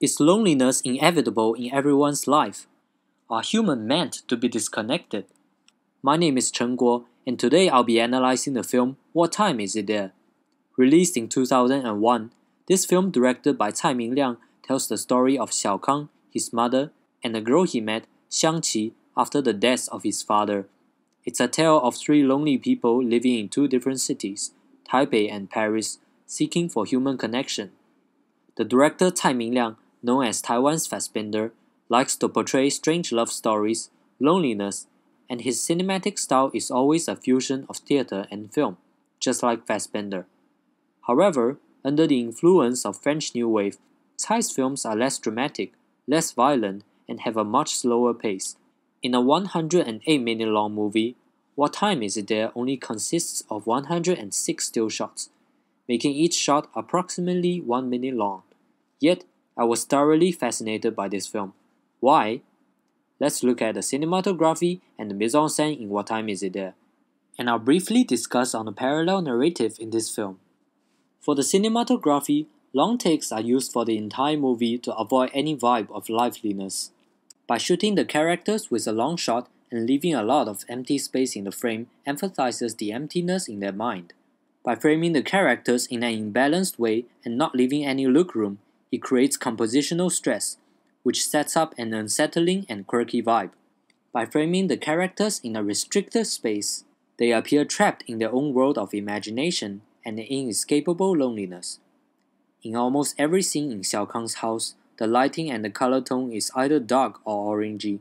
Is loneliness inevitable in everyone's life? Are humans meant to be disconnected? My name is Chen Guo, and today I'll be analyzing the film What Time Is It There? Released in 2001, this film, directed by Cai Mingliang, tells the story of Xiao Kang, his mother, and a girl he met, Xiang Qi, after the death of his father. It's a tale of three lonely people living in two different cities, Taipei and Paris, seeking for human connection. The director Cai Mingliang known as Taiwan's Fassbinder, likes to portray strange love stories, loneliness, and his cinematic style is always a fusion of theater and film, just like Fassbinder. However, under the influence of French New Wave, Tsai's films are less dramatic, less violent, and have a much slower pace. In a 108 minute long movie, What Time Is It There only consists of 106 still shots, making each shot approximately 1 minute long. Yet, I was thoroughly fascinated by this film. Why? Let's look at the cinematography and the mise-en-scène in What Time Is It There, and I'll briefly discuss on the parallel narrative in this film. For the cinematography, long takes are used for the entire movie to avoid any vibe of liveliness. By shooting the characters with a long shot and leaving a lot of empty space in the frame emphasizes the emptiness in their mind. By framing the characters in an imbalanced way and not leaving any look room, it creates compositional stress, which sets up an unsettling and quirky vibe. By framing the characters in a restricted space, they appear trapped in their own world of imagination and inescapable loneliness. In almost every scene in Xiao Kang's house, the lighting and the color tone is either dark or orangey.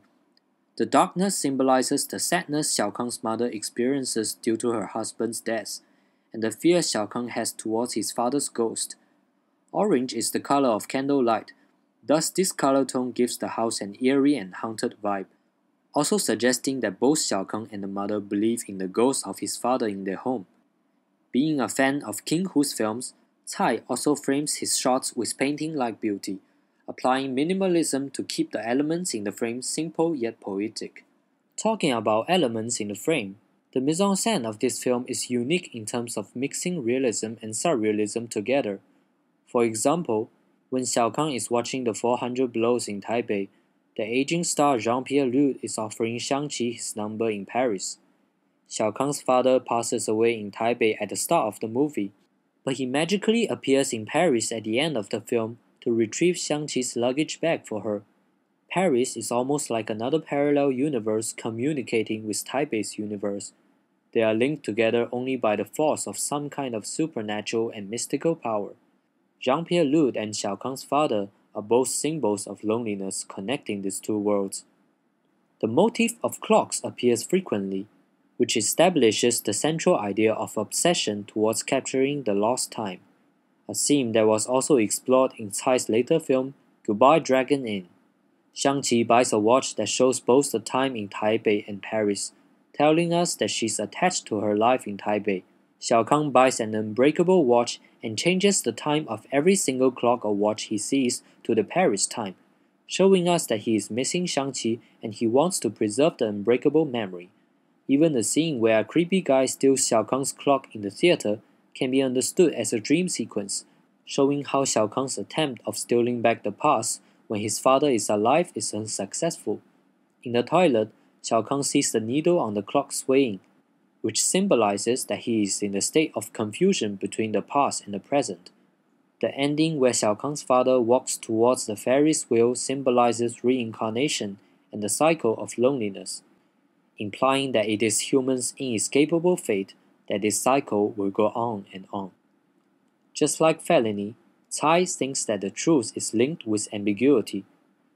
The darkness symbolizes the sadness Xiao Kang's mother experiences due to her husband's death, and the fear Xiao Kang has towards his father's ghost. Orange is the color of candlelight, thus this color tone gives the house an eerie and haunted vibe, also suggesting that both Xiao and the mother believe in the ghost of his father in their home. Being a fan of King Hu's films, Tsai also frames his shots with painting-like beauty, applying minimalism to keep the elements in the frame simple yet poetic. Talking about elements in the frame, the mise-en-scène of this film is unique in terms of mixing realism and surrealism together. For example, when Xiao Kang is watching the 400 blows in Taipei, the aging star Jean-Pierre Lude is offering Xiang Qi his number in Paris. Xiao Kang's father passes away in Taipei at the start of the movie, but he magically appears in Paris at the end of the film to retrieve Xiang Qi's luggage bag for her. Paris is almost like another parallel universe communicating with Taipei's universe. They are linked together only by the force of some kind of supernatural and mystical power. Jean Pierre Lude and Xiao Kang's father are both symbols of loneliness connecting these two worlds. The motif of clocks appears frequently, which establishes the central idea of obsession towards capturing the lost time, a theme that was also explored in Tsai's later film Goodbye Dragon Inn. Xiang Qi buys a watch that shows both the time in Taipei and Paris, telling us that she's attached to her life in Taipei Shao Kang buys an unbreakable watch and changes the time of every single clock or watch he sees to the Paris time, showing us that he is missing Shang-Chi and he wants to preserve the unbreakable memory. Even the scene where a creepy guy steals Shao Kang's clock in the theater can be understood as a dream sequence, showing how Shao Kang's attempt of stealing back the past when his father is alive is unsuccessful. In the toilet, Shao Kang sees the needle on the clock swaying, which symbolizes that he is in a state of confusion between the past and the present. The ending where Xiao Kang's father walks towards the Ferris wheel symbolizes reincarnation and the cycle of loneliness, implying that it is humans' inescapable fate that this cycle will go on and on. Just like Felony, Tsai thinks that the truth is linked with ambiguity.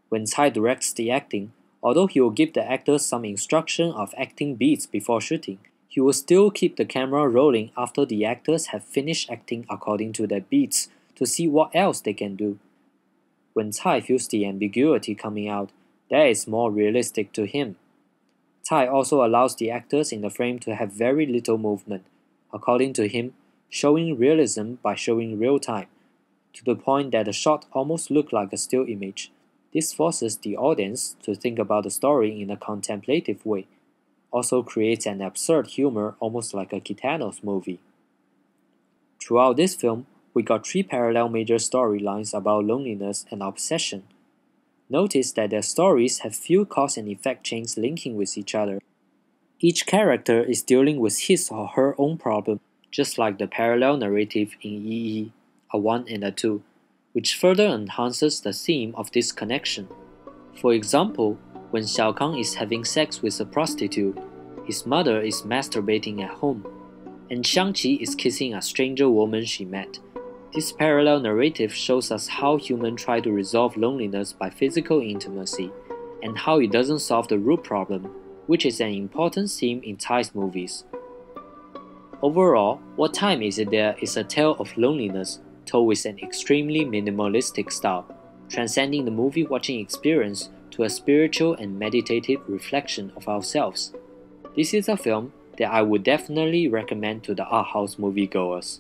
When Tsai directs the acting, although he will give the actors some instruction of acting beats before shooting, he will still keep the camera rolling after the actors have finished acting according to their beats to see what else they can do. When Tai feels the ambiguity coming out, that is more realistic to him. Tai also allows the actors in the frame to have very little movement, according to him, showing realism by showing real time, to the point that the shot almost looks like a still image. This forces the audience to think about the story in a contemplative way also creates an absurd humor almost like a Kitanos movie. Throughout this film, we got three parallel major storylines about loneliness and obsession. Notice that their stories have few cause and effect chains linking with each other. Each character is dealing with his or her own problem, just like the parallel narrative in EE, a 1 and a 2, which further enhances the theme of this connection. For example, when Xiao Kang is having sex with a prostitute, his mother is masturbating at home, and Xiang Qi is kissing a stranger woman she met. This parallel narrative shows us how humans try to resolve loneliness by physical intimacy, and how it doesn't solve the root problem, which is an important theme in Thai's movies. Overall, What Time Is It There is a tale of loneliness told with an extremely minimalistic style, transcending the movie watching experience to a spiritual and meditative reflection of ourselves. This is a film that I would definitely recommend to the art house moviegoers.